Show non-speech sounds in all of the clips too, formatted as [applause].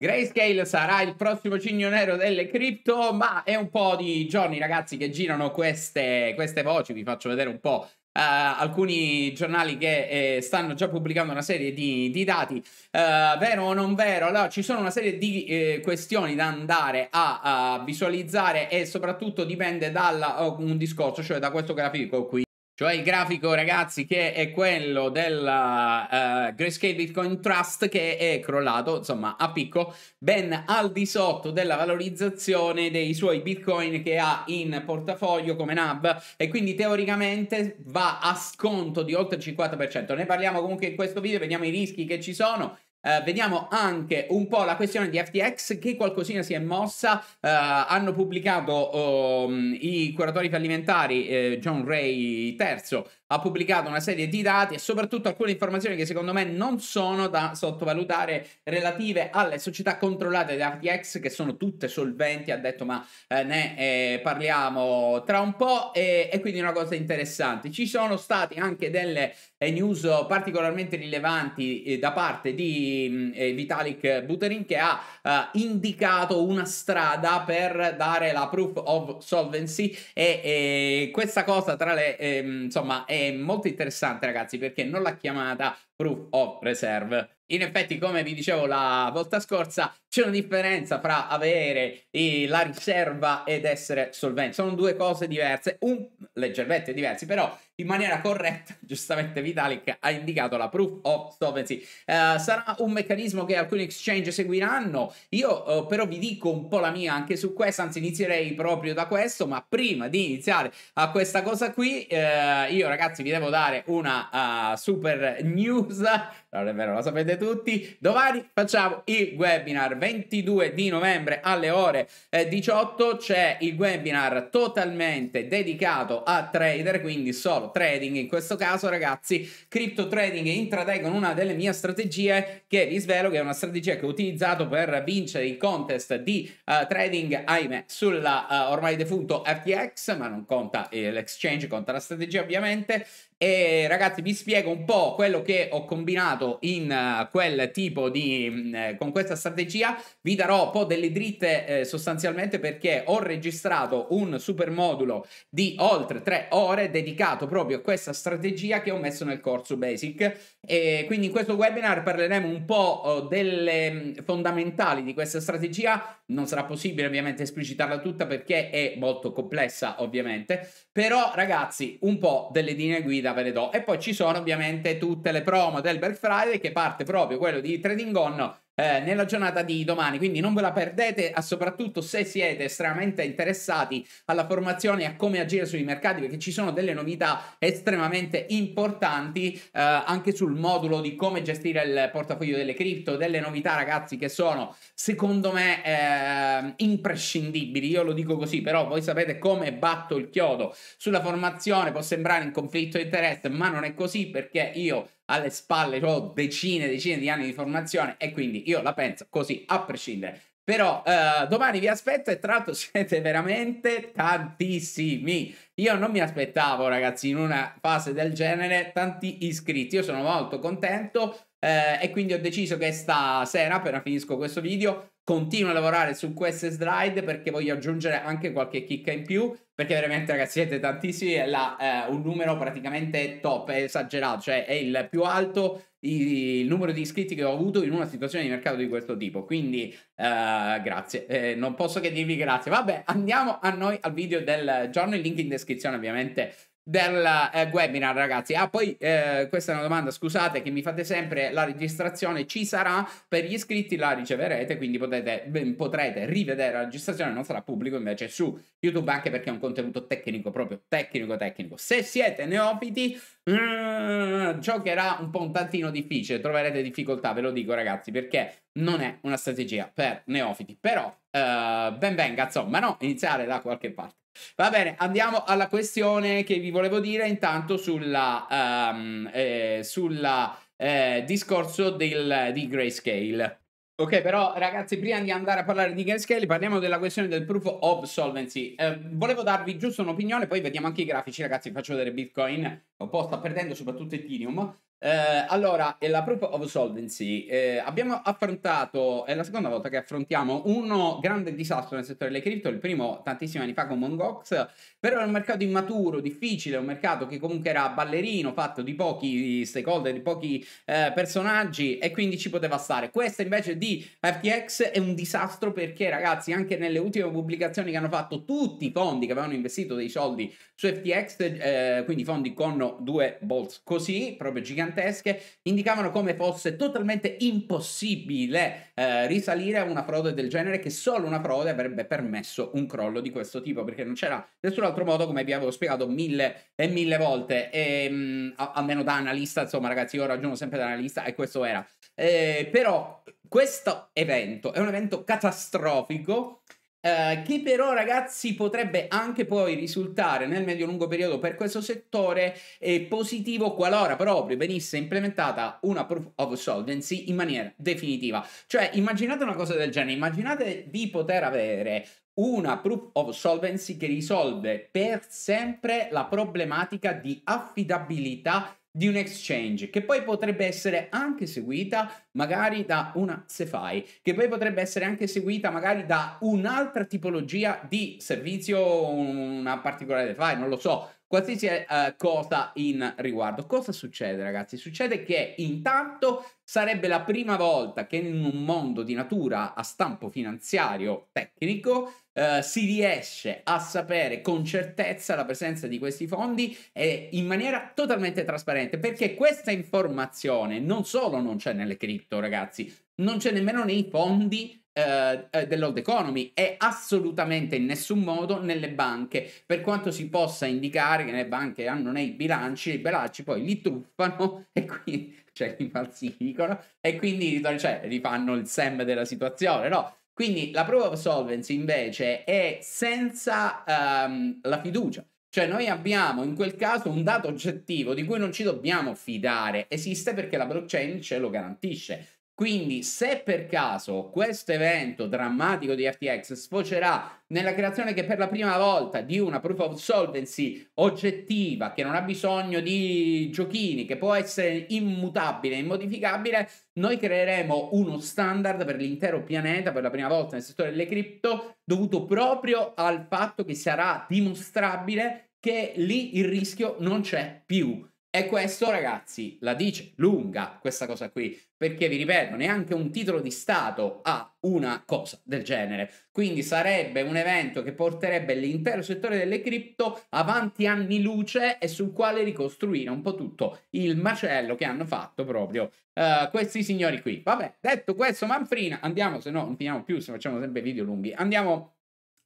Grayscale sarà il prossimo cigno nero delle cripto, ma è un po' di giorni ragazzi che girano queste, queste voci, vi faccio vedere un po' Uh, alcuni giornali che eh, stanno già pubblicando una serie di, di dati, uh, vero o non vero, allora ci sono una serie di eh, questioni da andare a, a, visualizzare e soprattutto dipende da oh, un discorso, cioè da questo grafico qui cioè il grafico ragazzi che è quello della uh, eh, Grayscale Bitcoin Trust che è crollato insomma a picco ben al di sotto della valorizzazione dei suoi bitcoin che ha in portafoglio come NAB e quindi teoricamente va a sconto di oltre il 50% ne parliamo comunque in questo video vediamo i rischi che ci sono Uh, vediamo anche un po' la questione di FTX che qualcosina si è mossa. Uh, hanno pubblicato um, i curatori fallimentari eh, John Ray III ha pubblicato una serie di dati e soprattutto alcune informazioni che secondo me non sono da sottovalutare relative alle società controllate da RTX che sono tutte solventi, ha detto ma eh, ne eh, parliamo tra un po' e, e, quindi una cosa interessante. Ci sono stati anche delle eh, news particolarmente rilevanti eh, da parte di mm, eh, Vitalik Buterin che ha eh, indicato una strada per dare la proof of solvency e questa cosa tra le ehm, insomma è molto interessante ragazzi perché non l'ha chiamata proof of reserve in effetti, come vi dicevo la volta scorsa, c'è una differenza fra avere la riserva ed essere solventi. Sono due cose diverse, un, leggermente diverse, però in maniera corretta, [laughs] giustamente Vitalik ha indicato la proof of solvency. Uh, sarà un meccanismo che alcuni exchange seguiranno. Io uh, però vi dico un po' la mia anche su questo, anzi inizierei proprio da questo, ma prima di iniziare a questa cosa qui, uh, io ragazzi vi devo dare una super news. [laughs] Non è vero, la sapete tutti. Domani facciamo il webinar 22 di novembre alle ore 18. Eh, C'è il webinar totalmente dedicato a trader, quindi solo trading. In questo caso, ragazzi, crypto trading e intraday con una delle mie strategie che vi svelo che è una strategia che ho utilizzato per vincere il contest di uh, trading, ahimè, sulla uh, ormai defunto FTX, ma non conta l'exchange, conta la strategia ovviamente. E ragazzi, vi spiego un po' quello che ho combinato in uh, quel tipo di mh, mm, eh, con questa strategia. Vi darò un po' delle dritte eh, sostanzialmente perché ho registrato un super modulo di oltre tre ore dedicato proprio a questa strategia che ho messo nel corso Basic. E quindi in questo webinar parleremo un po' oh, delle mm, fondamentali di questa strategia. Non sarà possibile ovviamente esplicitarla tutta perché è molto complessa, ovviamente. Però, ragazzi, un po' delle linee guida 2000 ve le do. E poi ci sono ovviamente tutte le promo del Black Friday che parte proprio quello di Trading On eh, nella giornata di domani, quindi non ve la perdete, soprattutto se siete estremamente interessati alla formazione e a come agire sui mercati, perché ci sono delle novità estremamente importanti eh, anche sul modulo di come gestire il portafoglio delle cripto, delle novità ragazzi che sono secondo me eh, imprescindibili, io lo dico così, però voi sapete come batto il chiodo sulla formazione, può sembrare in conflitto di interesse, ma non è così perché io alle spalle ho decine e decine di anni di formazione e quindi io la penso così a prescindere. Però eh, domani vi aspetto e tra l'altro [laughs] siete veramente tantissimi. Io non mi aspettavo ragazzi in una fase del genere tanti iscritti, io sono molto contento eh, e quindi ho deciso che stasera, appena finisco questo video, continuo a lavorare su queste slide perché voglio aggiungere anche qualche chicca in più, perché veramente ragazzi siete tantissimi, è là, eh, un numero praticamente top, è esagerato, cioè è il più alto il, il numero di iscritti che ho avuto in una situazione di mercato di questo tipo, quindi eh, grazie, eh, non posso che dirvi grazie. Vabbè, andiamo a noi al video del giorno, il link in descrizione ovviamente del eh, webinar, ragazzi. Ah, poi eh, questa è una domanda, scusate, che mi fate sempre la registrazione. Ci sarà per gli iscritti, la riceverete, quindi potete, potrete rivedere la registrazione, non sarà pubblico invece su YouTube, anche perché è un contenuto tecnico, proprio tecnico, tecnico. Se siete neofiti, mm, giocherà un po' un tantino difficile, troverete difficoltà, ve lo dico, ragazzi, perché non è una strategia per neofiti. Però eh, ben venga, insomma, no, iniziare da qualche parte. Va bene, andiamo alla questione che vi volevo dire intanto sulla, um, eh, sulla eh, discorso del, di grayscale. Ok, però ragazzi, prima di andare a parlare di grayscale, parliamo della questione del proof of solvency. Eh, volevo darvi giusto un'opinione, poi vediamo anche i grafici, ragazzi. Faccio vedere Bitcoin un po' sta perdendo, soprattutto Ethereum. Eh, allora, la proof of solvency. Eh, abbiamo affrontato, è la seconda volta che affrontiamo uno grande disastro nel settore delle cripto, il primo tantissimi anni fa con Mongox, però è un mercato immaturo, difficile, un mercato che comunque era ballerino, fatto di pochi stakeholder, di pochi eh, personaggi e quindi ci poteva stare. Questo invece di FTX è un disastro perché ragazzi, anche nelle ultime pubblicazioni che hanno fatto tutti i fondi che avevano investito dei soldi su FTX, eh, quindi fondi con due bolts così, proprio giganti, gigantesche indicavano come fosse totalmente impossibile eh, risalire a una frode del genere che solo una frode avrebbe permesso un crollo di questo tipo perché non c'era nessun altro modo come vi avevo spiegato mille e mille volte e, ehm, mh, a, almeno da analista insomma ragazzi io ragiono sempre da analista e questo era eh, però questo evento è un evento catastrofico eh, che però ragazzi potrebbe anche poi risultare nel medio-lungo periodo per questo settore eh, positivo qualora proprio venisse implementata una proof of solvency in maniera definitiva. Cioè immaginate una cosa del genere, immaginate di poter avere una proof of solvency che risolve per sempre la problematica di affidabilità di un exchange che poi potrebbe essere anche seguita magari da una SeFi, che poi potrebbe essere anche seguita magari da un'altra tipologia di servizio, una particolare DeFi, non lo so, qualsiasi uh, cosa in riguardo. Cosa succede, ragazzi? Succede che intanto sarebbe la prima volta che in un mondo di natura a stampo finanziario tecnico Uh, si riesce a sapere con certezza la presenza di questi fondi e in maniera totalmente trasparente perché questa informazione non solo non c'è nelle cripto ragazzi non c'è nemmeno nei fondi eh, eh, dell'old economy e assolutamente in nessun modo nelle banche, per quanto si possa indicare che le banche hanno nei bilanci, i bilanci poi li truffano [laughs] e quindi cioè li falsificano e quindi cioè, rifanno il SEM della situazione, no? Quindi la prova of solvency invece è senza um, la fiducia. Cioè noi abbiamo in quel caso un dato oggettivo di cui non ci dobbiamo fidare, esiste perché la blockchain ce lo garantisce. Quindi se per caso questo evento drammatico di FTX sfocerà nella creazione che per la prima volta di una proof of solvency oggettiva, che non ha bisogno di giochini, che può essere immutabile, immodificabile, noi creeremo uno standard per l'intero pianeta per la prima volta nel settore delle cripto, dovuto proprio al fatto che sarà dimostrabile che lì il rischio non c'è più. E questo, ragazzi, la dice lunga questa cosa qui, perché vi ripeto, neanche un titolo di Stato ha una cosa del genere. Quindi sarebbe un evento che porterebbe l'intero settore delle cripto avanti anni luce e sul quale ricostruire un po' tutto il macello che hanno fatto proprio uh, questi signori qui. Vabbè, detto questo, Manfrina, andiamo, se no non finiamo più, se facciamo sempre video lunghi. Andiamo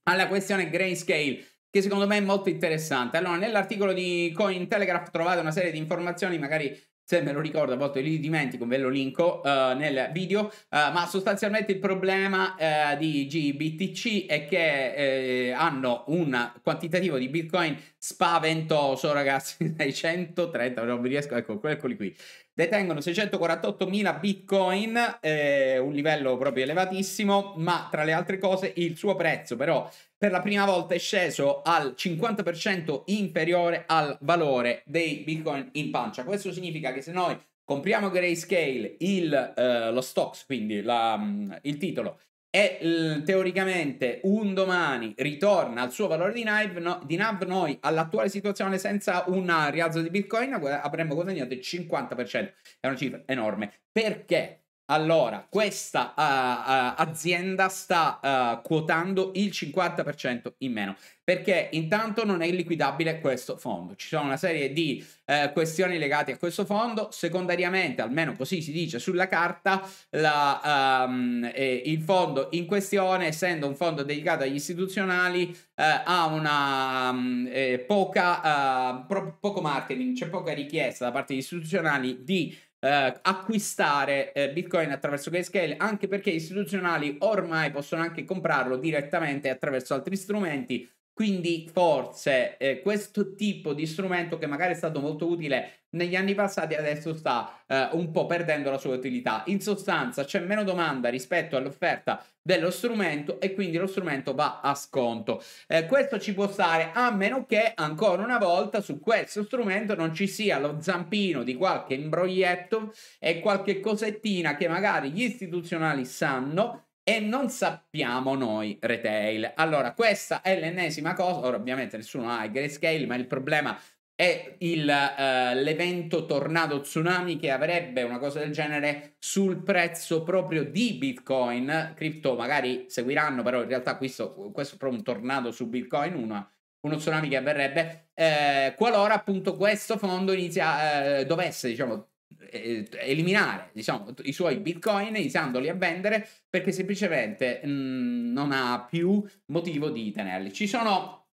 alla questione grayscale che secondo me è molto interessante. Allora, nell'articolo di Cointelegraph trovate una serie di informazioni, magari se me lo ricordo, a volte li dimentico, ve lo linko uh, nel video, uh, ma sostanzialmente il problema uh, di GBTC è che hanno un quantitativo di Bitcoin spaventoso, ragazzi, [laughs] dai 130, non vi riesco, ecco, eccoli qui, detengono 648.000 bitcoin, eh, un livello proprio elevatissimo, ma tra le altre cose il suo prezzo però per la prima volta è sceso al 50% inferiore al valore dei bitcoin in pancia. Questo significa che se noi compriamo Grayscale, il, eh, lo stocks, quindi la, mm, il titolo, e teoricamente un domani ritorna al suo valore di NAV, no, di NAV noi all'attuale situazione senza un rialzo di Bitcoin avremmo guadagnato il 50%, è una cifra enorme. Perché? Allora, questa uh, uh, azienda sta uh, quotando il 50% in meno perché intanto non è liquidabile questo fondo. Ci sono una serie di eh, questioni legate a questo fondo. Secondariamente, almeno così si dice sulla carta, la, um, eh, il fondo in questione, essendo un fondo dedicato agli istituzionali, eh, ha una um, poca, pro- poco marketing, c'è poca richiesta da parte degli istituzionali di eh, acquistare eh, Bitcoin attraverso Grayscale, anche perché istituzionali ormai possono anche comprarlo direttamente attraverso altri strumenti. Quindi forse eh, questo tipo di strumento che magari è stato molto utile negli anni passati adesso sta eh, un po' perdendo la sua utilità. In sostanza c'è meno domanda rispetto all'offerta dello strumento e quindi lo strumento va a sconto. Eh, questo ci può stare a meno che ancora una volta su questo strumento non ci sia lo zampino di qualche imbroglietto e qualche cosettina che magari gli istituzionali sanno e non sappiamo noi retail. Allora, questa è l'ennesima cosa. Ora, ovviamente, nessuno ha il grayscale, ma il problema è il, uh, l'evento tornado tsunami che avrebbe una cosa del genere sul prezzo proprio di Bitcoin. cripto magari seguiranno, però in realtà questo, questo è proprio un tornado su Bitcoin, una, uno tsunami che avverrebbe eh, qualora appunto questo fondo inizia, eh, dovesse diciamo, eh, eh, eliminare diciamo, i suoi bitcoin iniziandoli a vendere perché semplicemente mh, mm, non ha più motivo di tenerli. Ci sono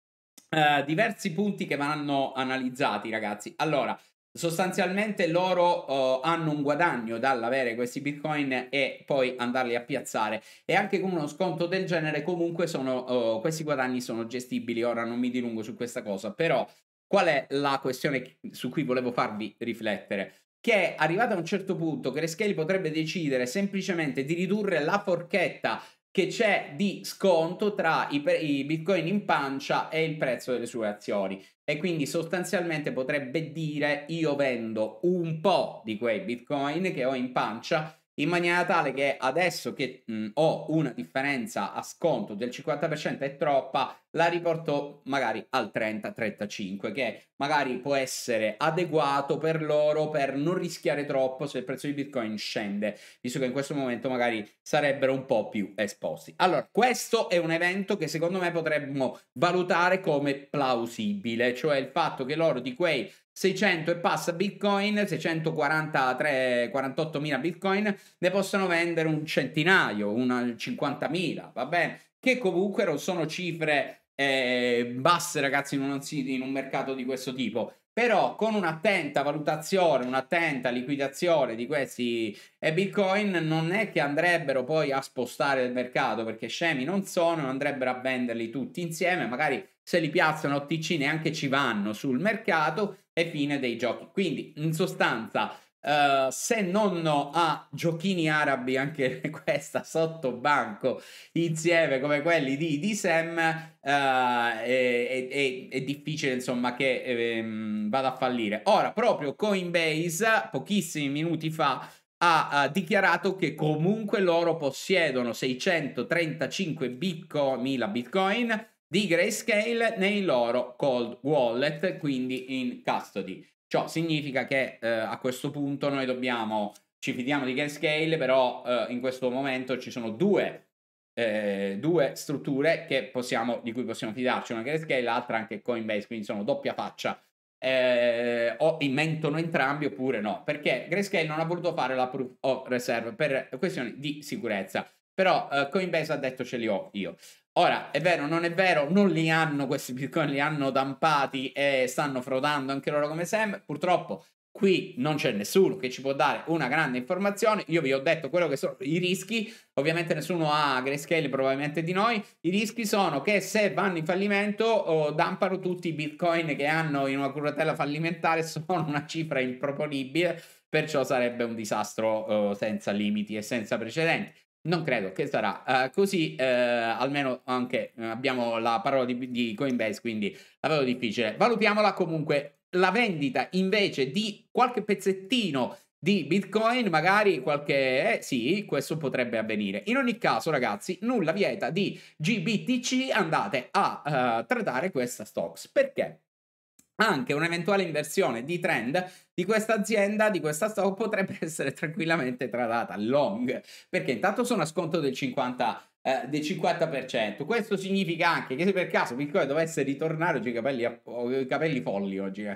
eh, diversi punti che vanno analizzati, ragazzi. Allora, sostanzialmente loro uh, hanno un guadagno dall'avere questi bitcoin e poi andarli a piazzare e anche con uno sconto del genere comunque sono, uh, questi guadagni sono gestibili ora non mi dilungo su questa cosa però qual è la questione su cui volevo farvi riflettere che arrivato a un certo punto Grayscale potrebbe decidere semplicemente di ridurre la forchetta che c'è di sconto tra i, pre- i, bitcoin in pancia e il prezzo delle sue azioni e quindi sostanzialmente potrebbe dire io vendo un po' di quei bitcoin che ho in pancia in maniera tale che adesso che mh, ho una differenza a sconto del 50% è troppa, la riporto magari al 30-35, che magari può essere adeguato per loro per non rischiare troppo se il prezzo di Bitcoin scende, visto che in questo momento magari sarebbero un po' più esposti. Allora, questo è un evento che secondo me potremmo valutare come plausibile, cioè il fatto che loro di quei 600 e passa bitcoin, 643, 48 mila bitcoin, ne possono vendere un centinaio, una 50.000, va bene? Che comunque non sono cifre eh, basse, ragazzi, in un, in un mercato di questo tipo però con un'attenta valutazione, un'attenta liquidazione di questi eh, bitcoin non è che andrebbero poi a spostare il mercato perché scemi non sono, andrebbero a venderli tutti insieme, magari se li piazzano a TC neanche ci vanno sul mercato e fine dei giochi. Quindi, in sostanza, Uh, se nonno ha giochini arabi anche [laughs] questa sotto banco insieme come quelli di, di Sam uh, è, è, è, difficile insomma che ehm, vada a fallire ora proprio Coinbase pochissimi minuti fa ha, ha dichiarato che comunque loro possiedono 635 bitcoin, bitcoin di Grayscale nei loro cold wallet, quindi in custody. Ciò significa che eh, a questo punto noi dobbiamo, ci fidiamo di Grayscale, però eh, in questo momento ci sono due, eh, due strutture possiamo, di cui possiamo fidarci, una Grayscale, l'altra anche Coinbase, quindi sono doppia faccia. Eh, o mentono entrambi oppure no, perché Grayscale non ha voluto fare la proof of reserve per questioni di sicurezza però uh, Coinbase ha detto ce li ho io. Ora, è vero, non è vero, non li hanno questi bitcoin, li hanno dampati e stanno frodando anche loro come sempre. Purtroppo qui non c'è nessuno che ci può dare una grande informazione. Io vi ho detto quello che sono i rischi, ovviamente nessuno ha grayscale, probabilmente di noi. I rischi sono che se vanno in fallimento oh, dampano tutti i bitcoin che hanno in una curatela fallimentare, [laughs] sono una cifra improponibile, perciò sarebbe un disastro oh, senza limiti e senza precedenti. Non credo che sarà uh, così, uh, almeno anche eh, abbiamo la parola di, di, Coinbase, quindi la vedo difficile. Valutiamola comunque la vendita invece di qualche pezzettino di Bitcoin, magari qualche... Eh, sì, questo potrebbe avvenire. In ogni caso, ragazzi, nulla vieta di GBTC andate a trattare questa stocks. Perché? anche un'eventuale inversione di trend di questa azienda, di questa stock, potrebbe [laughs] essere tranquillamente tradata long, perché intanto sono a sconto del 50%. Eh, del 50%. Questo significa anche che se per caso Bitcoin dovesse ritornare, oggi i capelli, ho i capelli folli oggi, eh.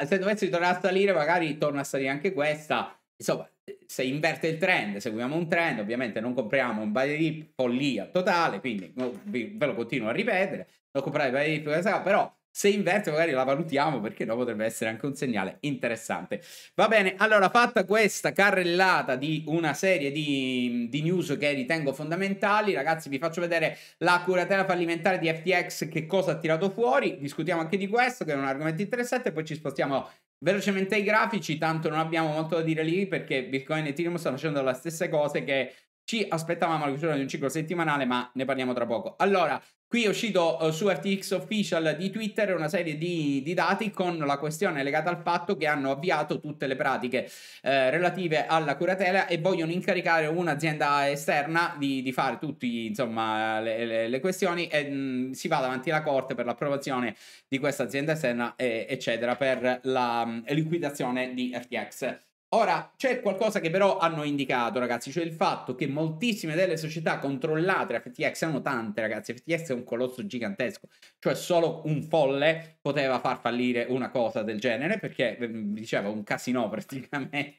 Eh, se dovesse ritornare a salire magari torna a salire anche questa, insomma se inverte il trend, seguiamo un trend, ovviamente non compriamo un buy di follia totale, quindi oh, ve lo continuo a ripetere, non comprare il buy follia, però se inverte magari la valutiamo perché no potrebbe essere anche un segnale interessante. Va bene, allora fatta questa carrellata di una serie di, di news che ritengo fondamentali, ragazzi vi faccio vedere la curatela fallimentare di FTX che cosa ha tirato fuori, discutiamo anche di questo che è un argomento interessante, poi ci spostiamo velocemente ai grafici, tanto non abbiamo molto da dire lì perché Bitcoin e Ethereum stanno facendo le stesse cose che ci aspettavamo la chiusura di un ciclo settimanale, ma ne parliamo tra poco. Allora, qui è uscito uh, su FTX Official di Twitter una serie di, di, dati con la questione legata al fatto che hanno avviato tutte le pratiche eh, relative alla curatela e vogliono incaricare un'azienda esterna di, di fare tutte le, le, le, questioni e mh, mm, si va davanti alla corte per l'approvazione di questa azienda esterna, e, eccetera, per la mh, mm, liquidazione di FTX. Ora, c'è qualcosa che però hanno indicato, ragazzi, cioè il fatto che moltissime delle società controllate da FTX, erano tante, ragazzi, FTX è un colosso gigantesco, cioè solo un folle poteva far fallire una cosa del genere, perché, eh, mm, diceva, un casino [laughs] praticamente.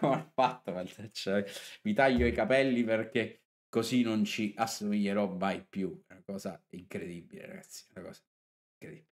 Come ha fatto? Cioè, mi taglio i capelli perché così non ci assomiglierò mai più. una cosa incredibile, ragazzi, una cosa incredibile.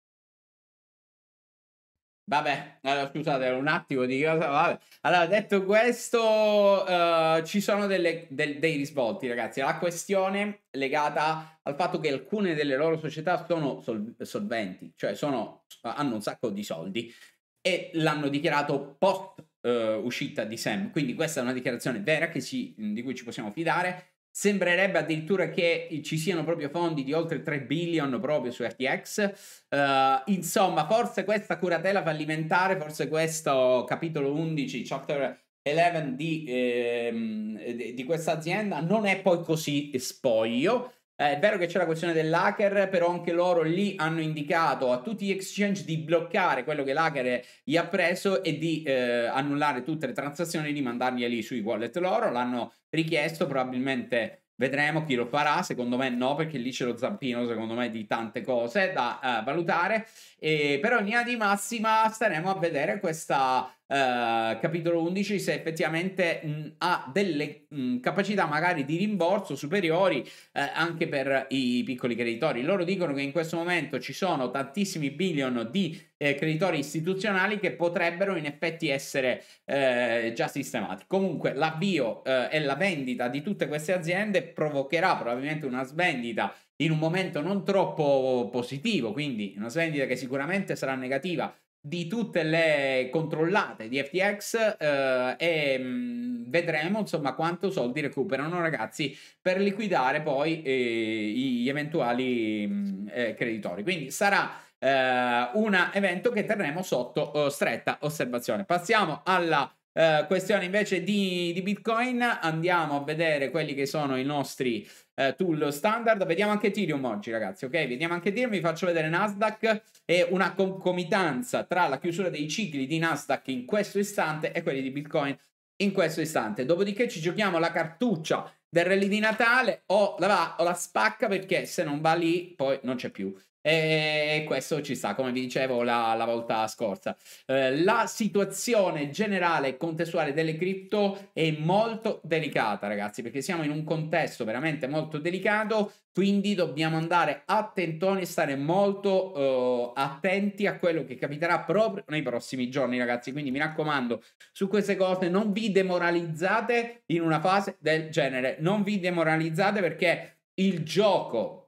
Vabbè, allora, scusate, un attimo di cosa. Vabbè. Allora, detto questo, uh, ci sono delle, del, dei risvolti, ragazzi. La questione legata al fatto che alcune delle loro società sono sol- solventi, cioè sono, hanno un sacco di soldi e l'hanno dichiarato post uh, uscita di Sam. Quindi questa è una dichiarazione vera ci, di cui ci possiamo fidare Sembrerebbe addirittura che ci siano proprio fondi di oltre 3 billion proprio su FTX. Uh, eh, insomma, forse questa curatela fallimentare, forse questo capitolo 11, chapter 11 di, ehm, di questa azienda non è poi così spoglio. Eh, è vero che c'è la questione dell'hacker, però anche loro lì hanno indicato a tutti gli exchange di bloccare quello che l'hacker gli ha preso e di eh, annullare tutte le transazioni e di mandarli lì sui wallet loro. L'hanno richiesto, probabilmente vedremo chi lo farà. Secondo me no, perché lì c'è lo zampino, secondo me, di tante cose da eh, valutare. E, però in linea di massima staremo a vedere questa eh, capitolo 11 se effettivamente mh, ha delle mh, capacità magari di rimborso superiori eh, anche per i piccoli creditori. Loro dicono che in questo momento ci sono tantissimi billion di eh, creditori istituzionali che potrebbero in effetti essere eh, già sistemati. Comunque l'avvio eh, e la vendita di tutte queste aziende provocherà probabilmente una svendita in un momento non troppo positivo, quindi una svendita che sicuramente sarà negativa di tutte le controllate di FTX eh, e mh, mm, vedremo insomma quanto soldi recuperano ragazzi per liquidare poi eh, gli eventuali mh, mm, eh, creditori quindi sarà eh, un evento che terremo sotto eh, stretta osservazione passiamo alla Uh, questione invece di, di, Bitcoin, andiamo a vedere quelli che sono i nostri uh, tool standard. Vediamo anche Ethereum oggi, ragazzi. Ok, vediamo anche Ethereum. Vi faccio vedere Nasdaq e una concomitanza tra la chiusura dei cicli di Nasdaq in questo istante e quelli di Bitcoin in questo istante. Dopodiché ci giochiamo la cartuccia del rally di Natale o la va o la spacca perché se non va lì poi non c'è più. E questo ci sta, come vi dicevo la, la volta scorsa. Eh, la situazione generale e contestuale delle cripto è molto delicata, ragazzi, perché siamo in un contesto veramente molto delicato, quindi dobbiamo andare attentoni e stare molto eh, attenti a quello che capiterà proprio nei prossimi giorni, ragazzi. Quindi mi raccomando, su queste cose non vi demoralizzate in una fase del genere, non vi demoralizzate perché il gioco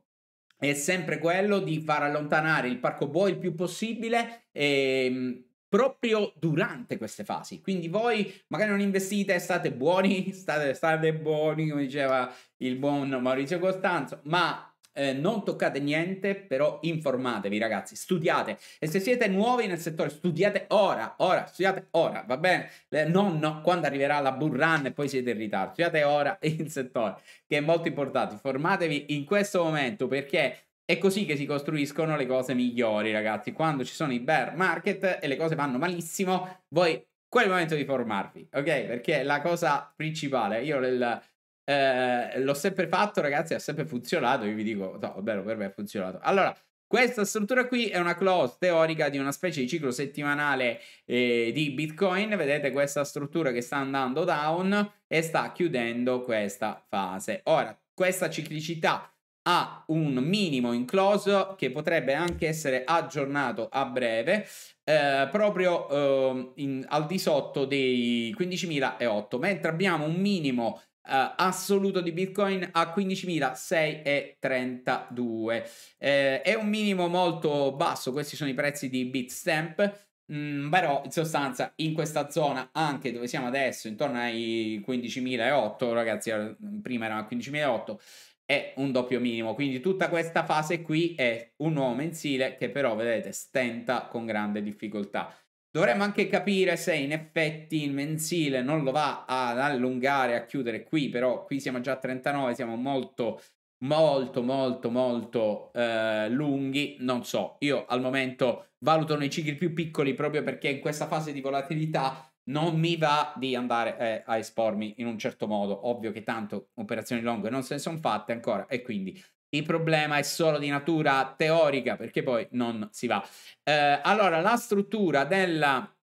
è sempre quello di far allontanare il parco buoi il più possibile ehm, proprio durante queste fasi. Quindi voi magari non investite, state buoni, [laughs] state, state buoni, come diceva il buon Maurizio Costanzo, ma eh, non toccate niente, però informatevi ragazzi, studiate e se siete nuovi nel settore studiate ora, ora, studiate ora, va bene? Eh, non no, quando arriverà la bull run e poi siete in ritardo, studiate ora [laughs] il settore, che è molto importante, formatevi in questo momento perché è così che si costruiscono le cose migliori, ragazzi. Quando ci sono i bear market e le cose vanno malissimo, voi qual è il momento di formarvi, ok? Perché la cosa principale, io nel, eh, l'ho sempre fatto, ragazzi, ha sempre funzionato. Io vi dico, no, bello, per me ha funzionato. Allora, questa struttura qui è una clause teorica di una specie di ciclo settimanale eh, di Bitcoin. Vedete questa struttura che sta andando down e sta chiudendo questa fase. Ora, questa ciclicità ha un minimo in close che potrebbe anche essere aggiornato a breve eh, proprio eh, in, al di sotto dei 15.008 mentre abbiamo un minimo Uh, assoluto di Bitcoin a 15.632. Eh, è un minimo molto basso, questi sono i prezzi di Bitstamp. Mm, però in sostanza in questa zona anche dove siamo adesso intorno ai 15.008 ragazzi eh, prima erano a 15.008 è un doppio minimo quindi tutta questa fase qui è un nuovo mensile che però vedete stenta con grande difficoltà Dovremmo anche capire se in effetti il mensile non lo va ad allungare, a chiudere qui, però qui siamo già a 39, siamo molto, molto, molto, molto eh, lunghi. Non so, io al momento valuto nei cicli più piccoli proprio perché in questa fase di volatilità non mi va di andare eh, a espormi in un certo modo. Ovvio che tanto operazioni longue non se ne sono fatte ancora e quindi il problema è solo di natura teorica perché poi non si va. Eh, allora, la struttura della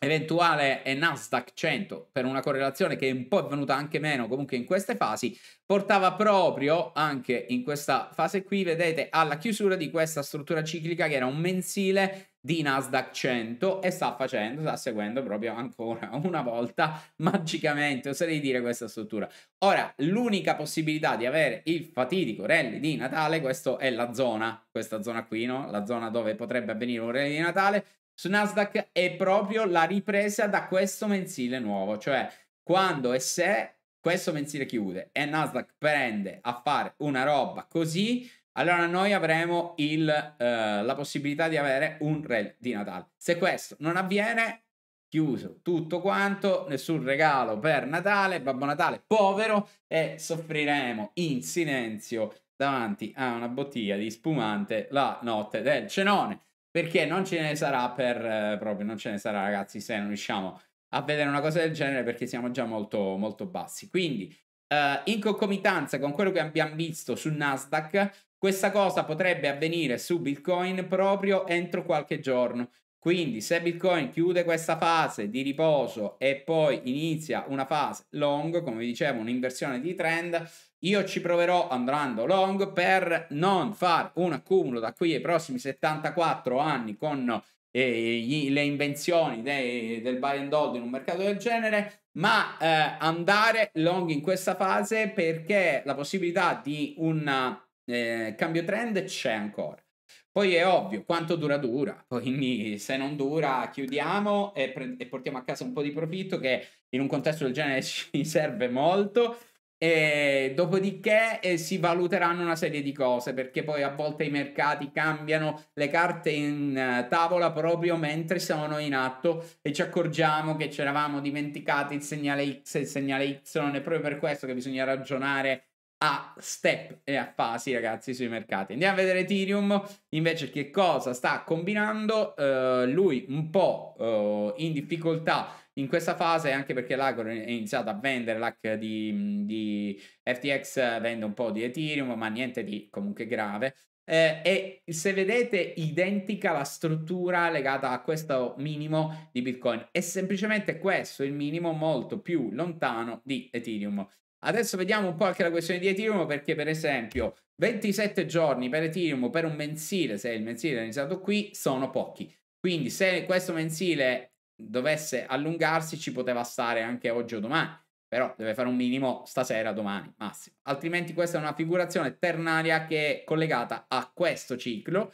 eventuale e Nasdaq 100 per una correlazione che è un po' è venuta anche meno comunque in queste fasi portava proprio anche in questa fase qui vedete alla chiusura di questa struttura ciclica che era un mensile di Nasdaq 100 e sta facendo, sta seguendo proprio ancora [laughs] una volta magicamente, oserei dire questa struttura. Ora, l'unica possibilità di avere il fatidico rally di Natale, questa è la zona, questa zona qui, no? La zona dove potrebbe avvenire un rally di Natale, su Nasdaq è proprio la ripresa da questo mensile nuovo, cioè quando e se questo mensile chiude e Nasdaq prende a fare una roba così, allora noi avremo il, eh, la possibilità di avere un rally di Natale. Se questo non avviene, chiuso tutto quanto, nessun regalo per Natale, Babbo Natale povero e soffriremo in silenzio davanti a una bottiglia di spumante la notte del cenone perché non ce ne sarà per eh, proprio, non ce ne sarà ragazzi se non riusciamo a vedere una cosa del genere perché siamo già molto, molto bassi. Quindi eh, in concomitanza con quello che abbiamo visto su Nasdaq, questa cosa potrebbe avvenire su Bitcoin proprio entro qualche giorno. Quindi se Bitcoin chiude questa fase di riposo e poi inizia una fase long, come vi dicevo, un'inversione di trend, io ci proverò andando long per non fare un accumulo da qui ai prossimi 74 anni con eh, gli, le invenzioni de, del buy and hold in un mercato del genere, ma eh, andare long in questa fase perché la possibilità di un eh, cambio trend c'è ancora. Poi è ovvio quanto dura dura, [laughs] quindi se non dura chiudiamo e, pre- e portiamo a casa un po' di profitto che in un contesto del genere [laughs] ci serve molto e dopodiché eh, si valuteranno una serie di cose perché poi a volte i mercati cambiano le carte in eh, tavola proprio mentre sono in atto e ci accorgiamo che ci eravamo dimenticati il segnale X e il segnale Y. È proprio per questo che bisogna ragionare a step e a fasi, ragazzi, sui mercati. Andiamo a vedere Ethereum invece che cosa sta combinando. Eh, lui un po' eh, in difficoltà in questa fase, anche perché l'Agro è iniziato a vendere, l'hack di, di, FTX vende un po' di Ethereum, ma niente di comunque grave. Eh, e se vedete identica la struttura legata a questo minimo di Bitcoin, è semplicemente questo il minimo molto più lontano di Ethereum. Adesso vediamo un po' anche la questione di Ethereum perché per esempio 27 giorni per Ethereum per un mensile, se il mensile è iniziato qui, sono pochi. Quindi se questo mensile dovesse allungarsi ci poteva stare anche oggi o domani, però deve fare un minimo stasera, domani, massimo. Altrimenti questa è una figurazione ternaria che è collegata a questo ciclo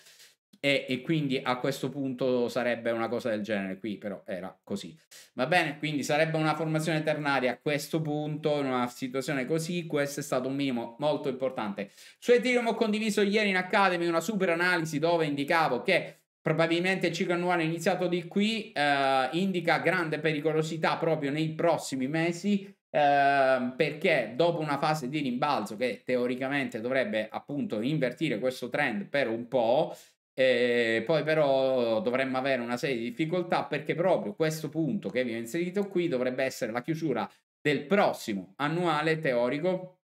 e, e quindi a questo punto sarebbe una cosa del genere, qui però era così. Va bene, quindi sarebbe una formazione ternaria a questo punto, in una situazione così, questo è stato un minimo molto importante. Su Ethereum ho condiviso ieri in Academy una super analisi dove indicavo che Probabilmente il ciclo annuale iniziato di qui eh, indica grande pericolosità proprio nei prossimi mesi eh, perché dopo una fase di rimbalzo che teoricamente dovrebbe appunto invertire questo trend per un po', eh, poi però dovremmo avere una serie di difficoltà perché proprio questo punto che vi ho inserito qui dovrebbe essere la chiusura del prossimo annuale teorico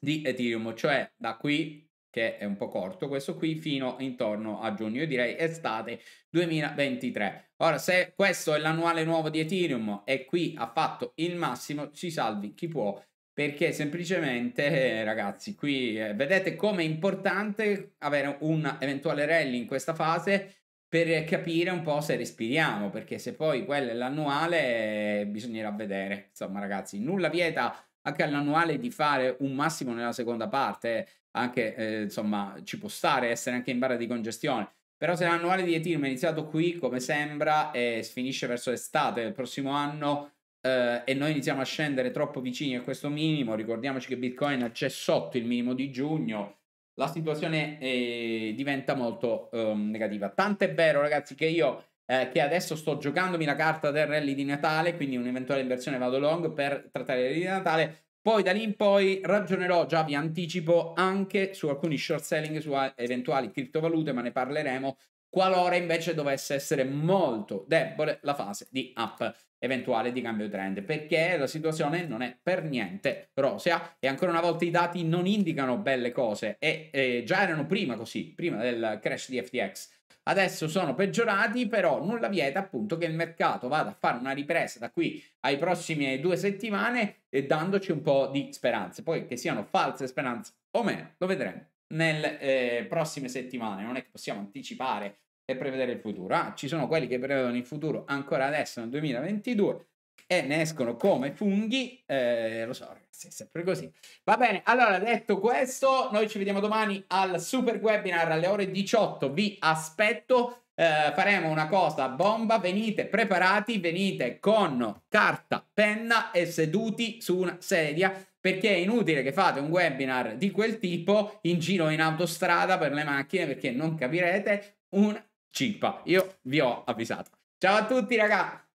di Ethereum, cioè da qui che è un po' corto questo qui, fino intorno a giugno, io direi estate 2023. Ora, se questo è l'annuale nuovo di Ethereum e qui ha fatto il massimo, si salvi chi può, perché semplicemente, eh, ragazzi, qui eh, vedete come è importante avere un eventuale rally in questa fase per capire un po' se respiriamo, perché se poi quello è l'annuale eh, bisognerà vedere. Insomma, ragazzi, nulla vieta anche all'annuale di fare un massimo nella seconda parte. Eh anche eh, insomma ci può stare essere anche in barra di congestione. Però se l'annuale di Ethereum è iniziato qui, come sembra, e finisce verso l'estate del prossimo anno, eh, e noi iniziamo a scendere troppo vicini a questo minimo, ricordiamoci che Bitcoin c'è sotto il minimo di giugno, la situazione eh, diventa molto eh, negativa. Tant'è vero, ragazzi, che io eh, che adesso sto giocandomi la carta del rally di Natale, quindi un'eventuale inversione vado long per trattare il rally di Natale, poi da lì in poi ragionerò, già vi anticipo, anche su alcuni short selling su eventuali criptovalute, ma ne parleremo qualora invece dovesse essere molto debole la fase di up eventuale di cambio trend, perché la situazione non è per niente rosea e ancora una volta i dati non indicano belle cose e eh, già erano prima così, prima del crash di FTX adesso sono peggiorati, però nulla vieta appunto che il mercato vada a fare una ripresa da qui ai prossimi due settimane e dandoci un po' di speranze. Poi che siano false speranze o meno, lo vedremo nelle eh, prossime settimane. Non è che possiamo anticipare e prevedere il futuro. Ah, ci sono quelli che prevedono il futuro ancora adesso nel 2022 e ne escono come funghi. Eh, lo so, ragazzi, è sempre così. Va bene, allora detto questo, noi ci vediamo domani al super webinar alle ore 18. Vi aspetto. Eh, faremo una cosa bomba, venite preparati, venite con carta, penna e seduti su una sedia perché è inutile che fate un webinar di quel tipo in giro in autostrada per le macchine perché non capirete un cipa. Io vi ho avvisato. Ciao a tutti ragazzi!